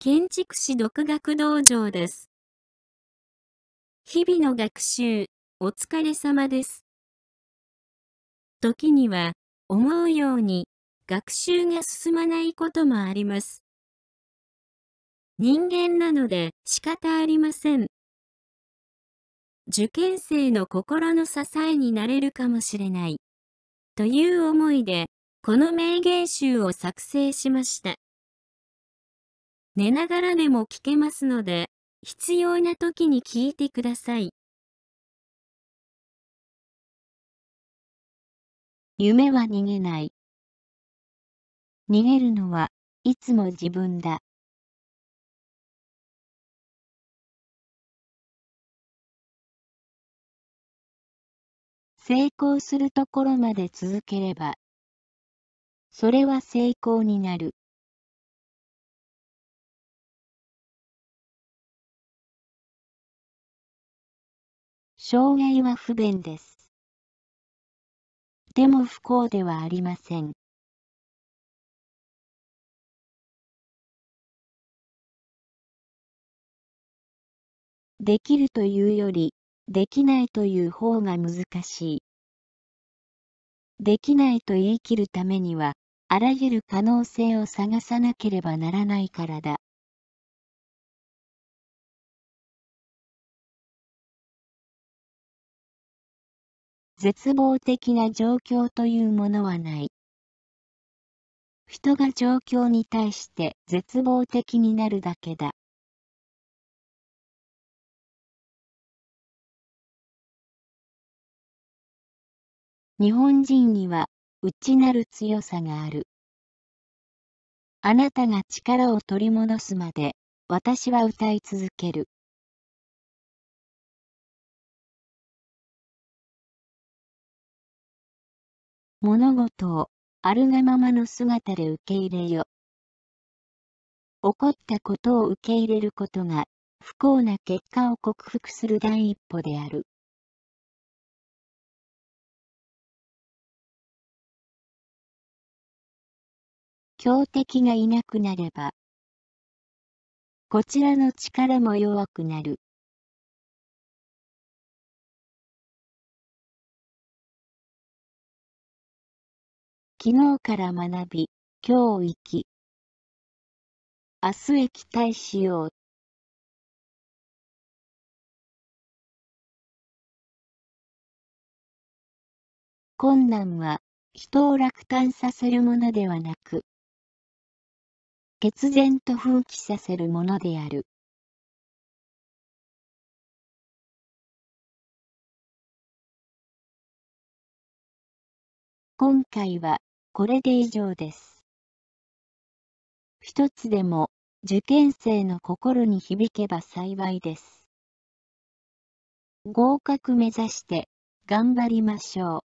建築士独学道場です。日々の学習、お疲れ様です。時には、思うように、学習が進まないこともあります。人間なので仕方ありません。受験生の心の支えになれるかもしれない。という思いで、この名言集を作成しました。寝ながらでも聞けますので、必要な時に聞いてください。夢は逃げない。逃げるのはいつも自分だ。成功するところまで続ければ、それは成功になる。障害は不便です。でも不幸ではありません。できるというより、できないという方が難しい。できないと言い切るためには、あらゆる可能性を探さなければならないからだ。絶望的な状況というものはない。人が状況に対して絶望的になるだけだ。日本人には内なる強さがある。あなたが力を取り戻すまで私は歌い続ける。物事をあるがままの姿で受け入れよ。起こったことを受け入れることが不幸な結果を克服する第一歩である。強敵がいなくなれば、こちらの力も弱くなる。昨日から学び、今日行き。明日へ期待しよう。困難は人を落胆させるものではなく、決然と奮起させるものである。今回はこれで以上です。一つでも受験生の心に響けば幸いです。合格目指して頑張りましょう。